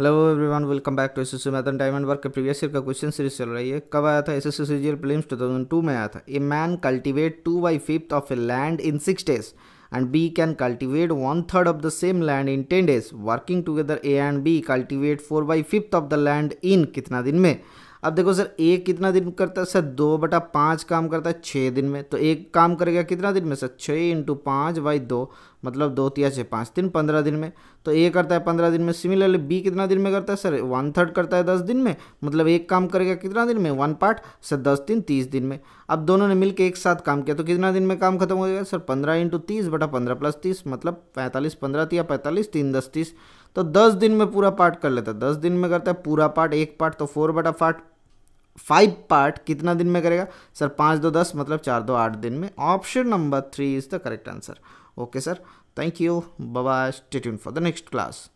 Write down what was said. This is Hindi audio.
hello everyone welcome back to SSC math and diamond work के प्रीवियस ईयर का क्वेश्चन सीरीज चल रही है कब आया था एसएससी टू थाउजेंड टू में आया था a man cultivate two by fifth of a land in six days and B can cultivate one third of the same land in ten days working together A and B cultivate four by fifth of the land in कितना दिन में अब देखो सर एक कितना दिन करता है सर दो बटा पाँच काम करता है छः दिन में तो एक काम करेगा कितना दिन में सर छः इंटू पाँच बाई दो मतलब दो तिया छः पाँच दिन पंद्रह दिन में तो ए करता है पंद्रह दिन में सिमिलरली बी कितना दिन में करता है सर वन थर्ड करता है दस दिन में मतलब एक काम करेगा कितना दिन में वन पार्ट सर दस दिन तीस दिन में अब दोनों ने मिलकर एक साथ काम किया तो कितना दिन में काम खत्म हो जाएगा सर पंद्रह इंटू तीस बटा पंद्रह प्लस तीस मतलब पैंतालीस पंद्रह तिया पैंतालीस तीन दस तीस तो दस दिन में पूरा पार्ट कर लेता है दस दिन में करता है पूरा पार्ट एक पार्ट तो फोर बटा पार्ट फाइव पार्ट कितना दिन में करेगा सर पाँच दो दस मतलब चार दो आठ दिन में option number three is the correct answer okay sir thank you बाबा stay tune for the next class